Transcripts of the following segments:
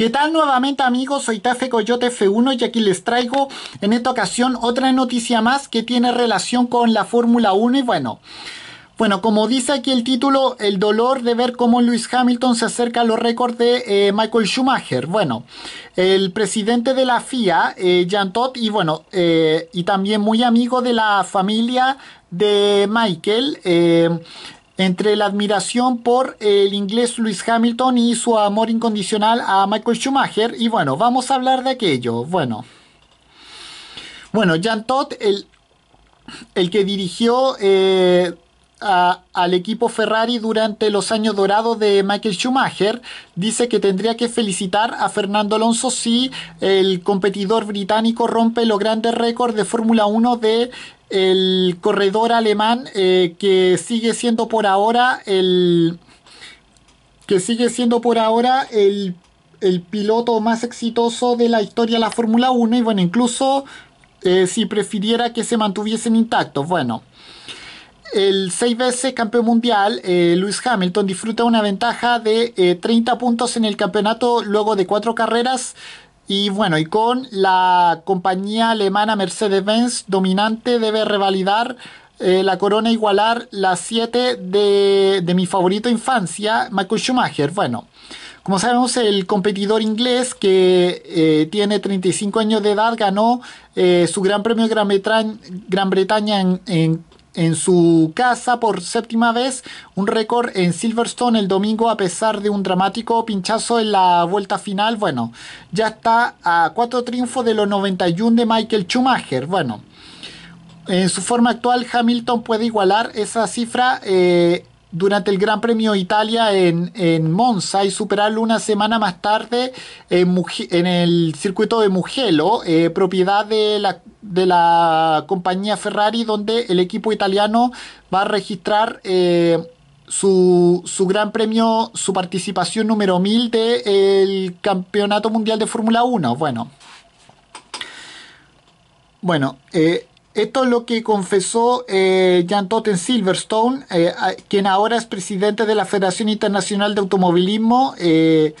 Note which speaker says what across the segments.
Speaker 1: ¿Qué tal nuevamente amigos? Soy Tafe Coyote F1 y aquí les traigo en esta ocasión otra noticia más que tiene relación con la Fórmula 1 y bueno... Bueno, como dice aquí el título, el dolor de ver cómo Lewis Hamilton se acerca a los récords de eh, Michael Schumacher. Bueno, el presidente de la FIA, Jean eh, Jan Todt, y bueno, eh, y también muy amigo de la familia de Michael, entre la admiración por el inglés Lewis Hamilton y su amor incondicional a Michael Schumacher. Y bueno, vamos a hablar de aquello. Bueno, bueno Jan Todd, el, el que dirigió eh, al equipo Ferrari durante los años dorados de Michael Schumacher, dice que tendría que felicitar a Fernando Alonso si el competidor británico rompe los grandes récords de Fórmula 1 de el corredor alemán eh, que sigue siendo por ahora el que sigue siendo por ahora el, piloto más exitoso de la historia de la Fórmula 1 y bueno, incluso eh, si prefiriera que se mantuviesen intactos, bueno. El seis veces campeón mundial, eh, Luis Hamilton, disfruta una ventaja de 30 puntos en el campeonato luego de cuatro carreras, y bueno, y con la compañía alemana Mercedes-Benz dominante debe revalidar eh, la corona e igualar las 7 de, mi favorito infancia, Michael Schumacher. Bueno, como sabemos, el competidor inglés que eh, tiene 35 años de edad ganó eh, su Gran Premio Gran Bretaña, Gran Bretaña en, en en su casa por séptima vez, un récord en Silverstone el domingo a pesar de un dramático pinchazo en la vuelta final. Bueno, ya está a cuatro triunfos de los 91 de Michael Schumacher. Bueno, en su forma actual Hamilton puede igualar esa cifra eh, durante el Gran Premio Italia en, Monza y superarlo una semana más tarde en, el circuito de Mugello, eh, propiedad de la, de la compañía Ferrari, donde el equipo italiano va a registrar eh, su, su, Gran Premio, su participación número 1000 del Campeonato Mundial de Fórmula 1. Bueno, bueno, eh, esto es lo que confesó eh, Jan Totten Silverstone, eh, quien ahora es presidente de la Federación Internacional de Automovilismo, eh,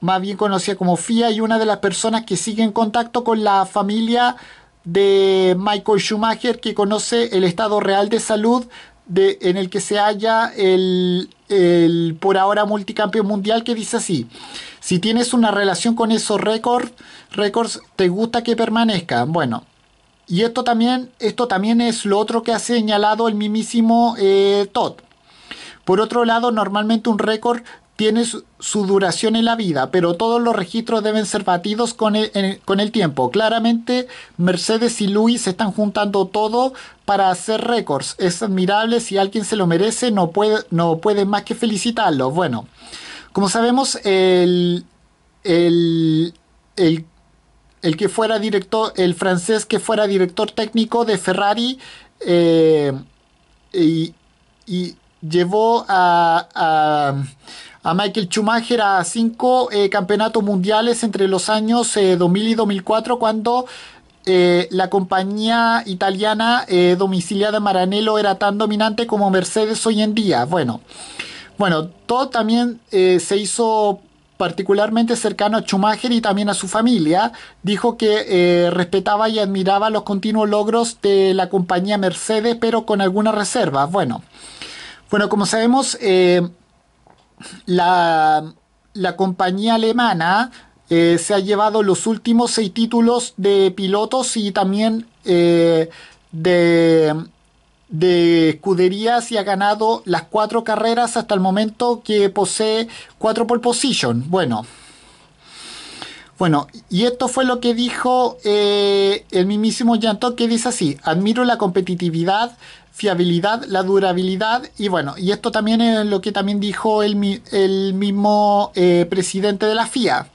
Speaker 1: más bien conocida como FIA, y una de las personas que sigue en contacto con la familia de Michael Schumacher, que conoce el estado real de salud en el que se halla el, por ahora multicampeón mundial, que dice así. Si tienes una relación con esos récords, récords te gusta que permanezcan. Bueno, y esto también, esto también es lo otro que ha señalado el mismísimo eh, Todd. Por otro lado, normalmente un récord tiene su, duración en la vida, pero todos los registros deben ser batidos con el, tiempo. Claramente, Mercedes y Luis están juntando todo para hacer récords. Es admirable, si alguien se lo merece, no puede, no puede más que felicitarlo. Bueno, como sabemos, el, el el que fuera director, el francés que fuera director técnico de Ferrari eh, y, llevó a, Michael Schumacher a cinco eh, campeonatos mundiales entre los años 2000 eh, y 2004 cuando la compañía italiana domiciliada en Maranello era tan dominante como Mercedes hoy en día. Bueno, bueno, todo también se hizo particularmente cercano a Schumacher y también a su familia, dijo que eh, respetaba y admiraba los continuos logros de la compañía Mercedes, pero con algunas reservas. Bueno, bueno, como sabemos, eh, la, compañía alemana eh, se ha llevado los últimos seis títulos de pilotos y también de de escuderías y ha ganado las cuatro carreras hasta el momento que posee cuatro pole position. Bueno. Bueno, y esto fue lo que dijo eh, el mismísimo Yantok, que dice así, admiro la competitividad, fiabilidad, la durabilidad, y bueno, y esto también es lo que también dijo el, mismo eh, presidente de la FIA.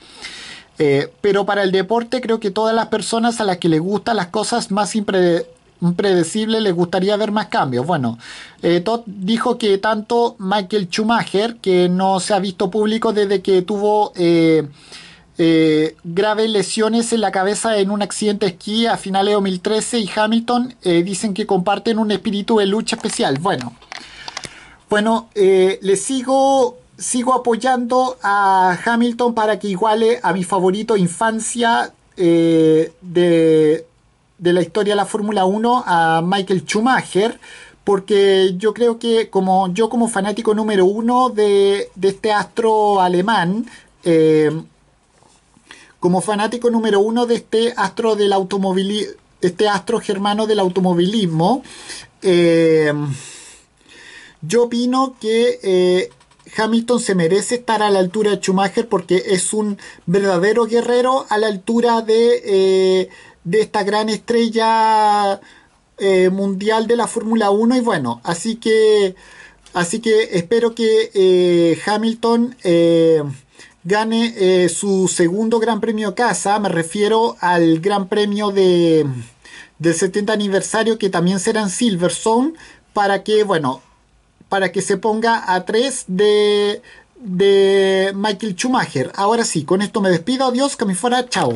Speaker 1: Eh, pero para el deporte creo que todas las personas a las que les gustan las cosas más impredecibles predecible, les gustaría ver más cambios. Bueno, eh, Todd dijo que tanto Michael Schumacher, que no se ha visto público desde que tuvo eh, eh, graves lesiones en la cabeza en un accidente de esquí a finales de 2013, y Hamilton dicen que comparten un espíritu de lucha especial. Bueno, bueno, le sigo sigo apoyando a Hamilton para que iguale a mi favorito infancia de de la historia de la Fórmula 1 a Michael Schumacher, porque yo creo que como yo como fanático número uno de, este astro alemán, eh, como fanático número uno de este astro del automovil este astro germano del automovilismo, eh, yo opino que eh, Hamilton se merece estar a la altura de Schumacher porque es un verdadero guerrero a la altura de, de esta gran estrella eh, mundial de la Fórmula 1 y bueno, así que así que espero que eh, Hamilton eh, gane su segundo Gran Premio Casa, me refiero al Gran Premio de, del 70 aniversario que también será en Silverstone para que bueno, para que se ponga a 3 de de Michael Schumacher. Ahora sí, con esto me despido. Adiós, que me fuera. Chao.